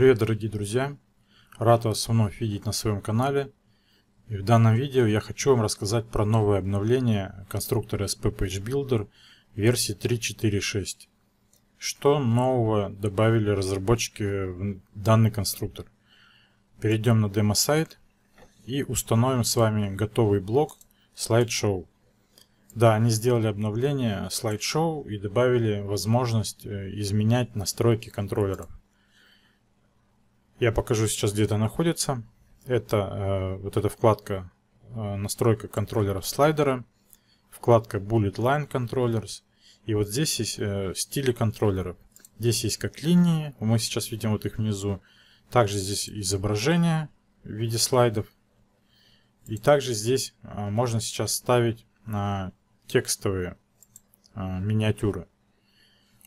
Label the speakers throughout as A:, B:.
A: Привет, дорогие друзья! Рад вас вновь видеть на своем канале. И в данном видео я хочу вам рассказать про новое обновление конструктора SP Page Builder версии 3.4.6. Что нового добавили разработчики в данный конструктор? Перейдем на демо-сайт и установим с вами готовый блок слайд-шоу. Да, они сделали обновление слайд-шоу и добавили возможность э, изменять настройки контроллеров. Я покажу сейчас, где это находится. Это э, вот эта вкладка э, настройка контроллеров слайдера, вкладка Bullet Line Controllers. И вот здесь есть э, стили контроллеров. Здесь есть как линии, мы сейчас видим вот их внизу. Также здесь изображение в виде слайдов. И также здесь э, можно сейчас ставить э, текстовые э, миниатюры.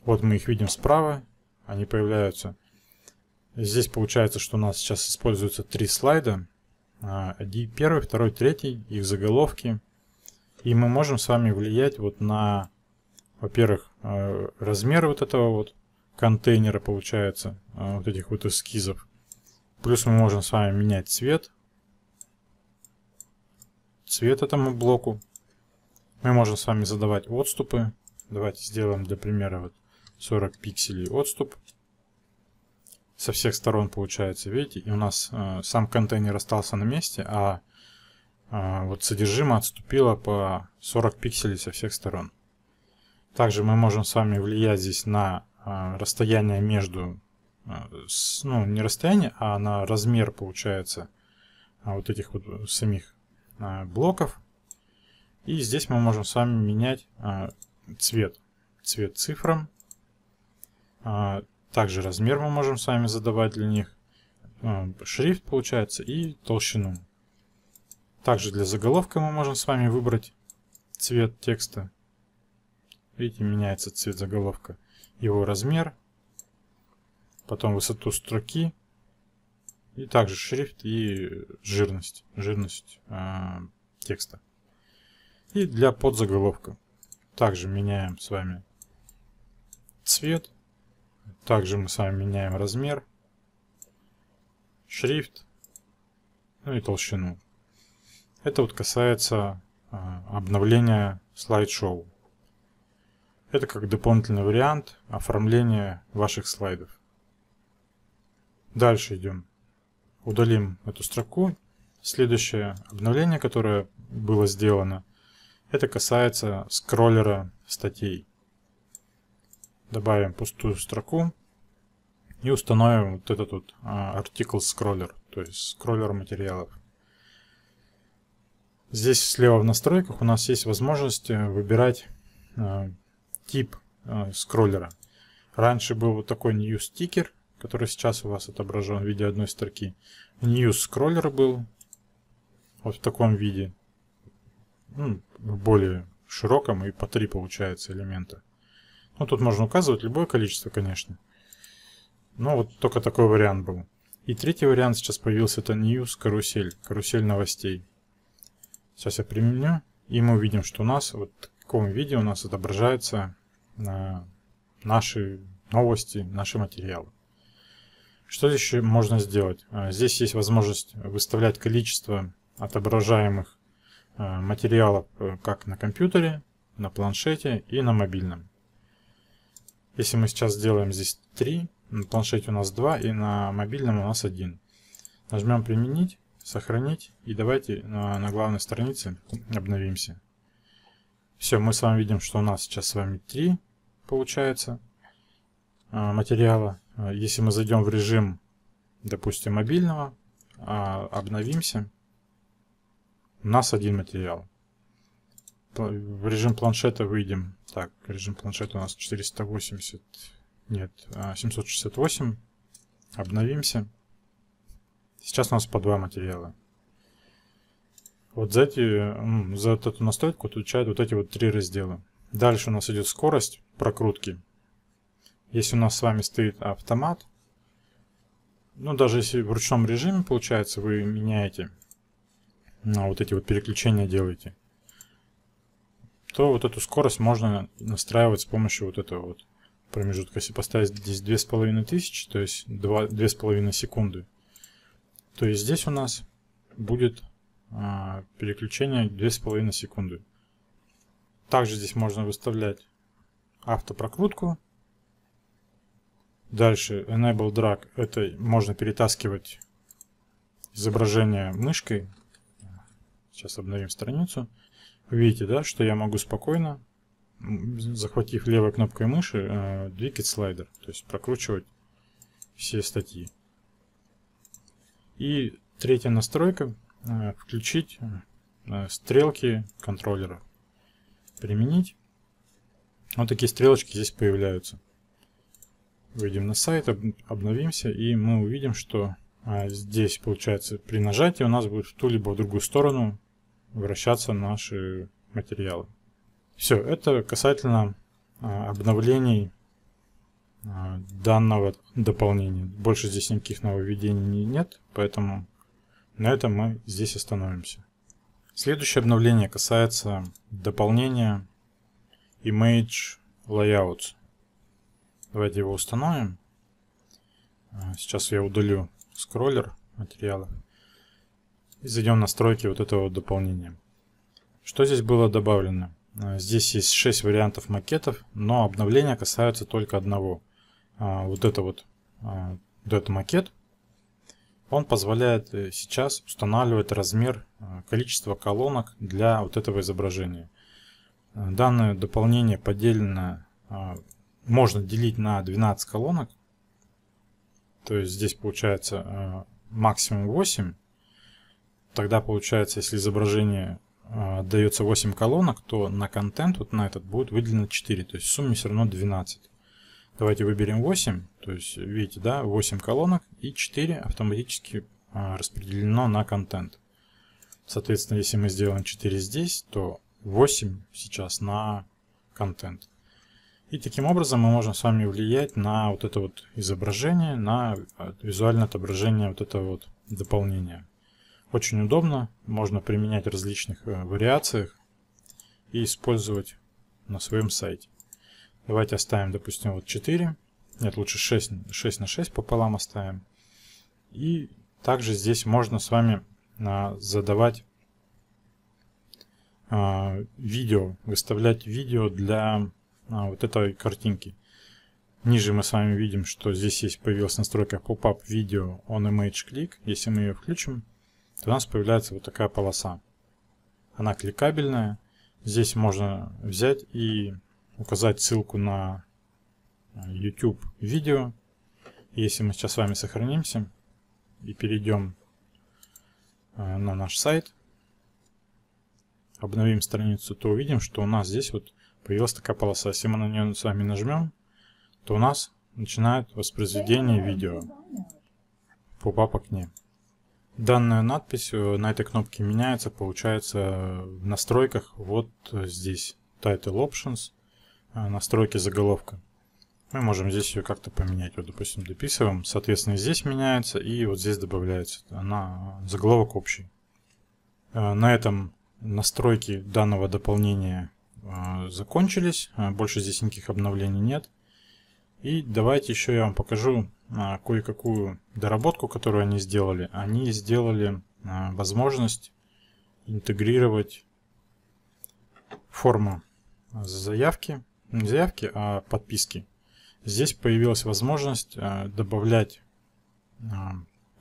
A: Вот мы их видим справа, они появляются. Здесь получается, что у нас сейчас используются три слайда. А, Один, первый, второй, третий, их заголовки. И мы можем с вами влиять вот на, во-первых, э, размер вот этого вот контейнера получается, э, вот этих вот эскизов. Плюс мы можем с вами менять цвет. Цвет этому блоку. Мы можем с вами задавать отступы. Давайте сделаем для примера вот 40 пикселей отступ со всех сторон получается, видите, и у нас э, сам контейнер остался на месте, а э, вот содержимое отступило по 40 пикселей со всех сторон. Также мы можем с вами влиять здесь на э, расстояние между, э, с, ну не расстояние, а на размер получается а, вот этих вот самих э, блоков. И здесь мы можем с вами менять э, цвет, цвет цифрам. Э, также размер мы можем с вами задавать для них. Э, шрифт получается и толщину. Также для заголовка мы можем с вами выбрать цвет текста. Видите, меняется цвет заголовка. Его размер. Потом высоту строки. И также шрифт и жирность. Жирность э, текста. И для подзаголовка. Также меняем с вами цвет также мы с вами меняем размер, шрифт, ну и толщину. Это вот касается а, обновления слайд-шоу. Это как дополнительный вариант оформления ваших слайдов. Дальше идем. Удалим эту строку. Следующее обновление, которое было сделано, это касается скроллера статей. Добавим пустую строку. И установим вот этот вот а, артикл скроллер, то есть скроллер материалов. Здесь слева в настройках у нас есть возможность э, выбирать э, тип э, скроллера. Раньше был вот такой New Sticker, который сейчас у вас отображен в виде одной строки. New Scroller был вот в таком виде. Ну, в более широком и по три получается элемента. Ну, тут можно указывать любое количество, конечно. Но вот только такой вариант был. И третий вариант сейчас появился, это News карусель, карусель новостей. Сейчас я применю, и мы увидим, что у нас вот в таком виде у нас отображаются э, наши новости, наши материалы. Что еще можно сделать? Э, здесь есть возможность выставлять количество отображаемых э, материалов э, как на компьютере, на планшете и на мобильном. Если мы сейчас сделаем здесь 3, на планшете у нас 2 и на мобильном у нас 1. Нажмем «Применить», «Сохранить» и давайте на, на главной странице обновимся. Все, мы с вами видим, что у нас сейчас с вами 3 получается а, материала. А, если мы зайдем в режим, допустим, мобильного, а, обновимся, у нас один материал в режим планшета выйдем. Так, режим планшета у нас 480, нет, 768. А, Обновимся. Сейчас у нас по два материала. Вот за, эти, за эту настройку отвечают вот эти вот три раздела. Дальше у нас идет скорость прокрутки. Если у нас с вами стоит автомат, ну даже если в ручном режиме, получается, вы меняете, ну, вот эти вот переключения делаете то вот эту скорость можно настраивать с помощью вот этого вот промежутка. Если поставить здесь 2500, то есть 2, 2,5 секунды, то есть здесь у нас будет а, переключение 2,5 секунды. Также здесь можно выставлять автопрокрутку. Дальше Enable Drag. Это можно перетаскивать изображение мышкой. Сейчас обновим страницу. Видите, да, что я могу спокойно, захватив левой кнопкой мыши, э, двигать слайдер, то есть прокручивать все статьи. И третья настройка э, – включить э, стрелки контроллера. Применить. Вот такие стрелочки здесь появляются. Выйдем на сайт, обновимся, и мы увидим, что здесь, получается, при нажатии у нас будет в ту либо в другую сторону вращаться наши материалы. Все, это касательно а, обновлений а, данного дополнения. Больше здесь никаких нововведений нет, поэтому на этом мы здесь остановимся. Следующее обновление касается дополнения Image Layout. Давайте его установим. А, сейчас я удалю скроллер материала и зайдем в настройки вот этого дополнения. Что здесь было добавлено? А, здесь есть 6 вариантов макетов, но обновления касаются только одного. А, вот это вот, а, вот этот макет. Он позволяет э, сейчас устанавливать размер, количества колонок для вот этого изображения. Данное дополнение поделено, можно делить на 12 колонок. То есть здесь получается максимум 8 Тогда получается, если изображение а, дается 8 колонок, то на контент, вот на этот, будет выделено 4, то есть в сумме все равно 12. Давайте выберем 8, то есть видите, да, 8 колонок и 4 автоматически а, распределено на контент. Соответственно, если мы сделаем 4 здесь, то 8 сейчас на контент. И таким образом мы можем с вами влиять на вот это вот изображение, на а, визуальное отображение вот этого вот дополнения. Очень удобно, можно применять в различных э, вариациях и использовать на своем сайте. Давайте оставим, допустим, вот 4. Нет, лучше 6, 6 на 6 пополам оставим. И также здесь можно с вами а, задавать а, видео, выставлять видео для а, вот этой картинки. Ниже мы с вами видим, что здесь есть появилась настройка pop-up видео on image click. Если мы ее включим, то у нас появляется вот такая полоса. Она кликабельная. Здесь можно взять и указать ссылку на э, YouTube видео. Если мы сейчас с вами сохранимся и перейдем э, на наш сайт, обновим страницу, то увидим, что у нас здесь вот появилась такая полоса. Если мы на нее с вами нажмем, то у нас начинает воспроизведение видео. Попап окне. Данная надпись э, на этой кнопке меняется, получается, в настройках вот э, здесь. Title Options, э, настройки заголовка. Мы можем здесь ее как-то поменять. Вот, допустим, дописываем. Соответственно, здесь меняется и вот здесь добавляется. Она заголовок общий. На этом настройки данного дополнения закончились. Больше здесь никаких обновлений нет. И давайте еще я вам покажу а, кое-какую доработку, которую они сделали, они сделали а, возможность интегрировать форму заявки, не заявки, а подписки. Здесь появилась возможность а, добавлять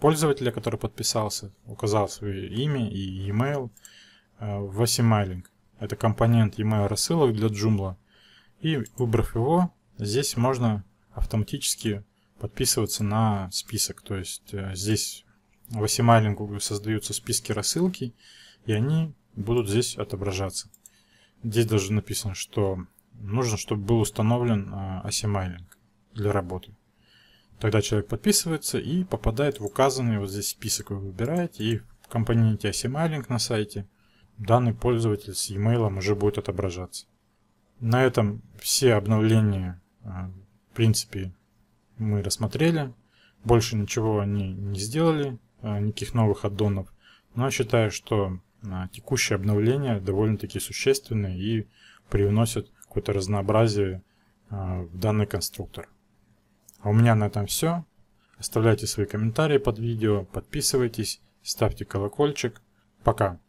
A: пользователя, который подписался, указал свое имя и e-mail в Asimailing. Это компонент e-mail рассылок для Joomla. И выбрав его, здесь можно автоматически подписываться на список. То есть э, здесь в создаются списки рассылки, и они будут здесь отображаться. Здесь даже написано, что нужно, чтобы был установлен ACMailing э, для работы. Тогда человек подписывается и попадает в указанный вот здесь список. Вы выбираете и в компоненте ACMailing на сайте данный пользователь с e-mail уже будет отображаться. На этом все обновления, э, в принципе, мы рассмотрели. Больше ничего они не сделали, э, никаких новых аддонов. Но я считаю, что э, текущие обновления довольно-таки существенные и привносят какое-то разнообразие э, в данный конструктор. А у меня на этом все. Оставляйте свои комментарии под видео, подписывайтесь, ставьте колокольчик. Пока!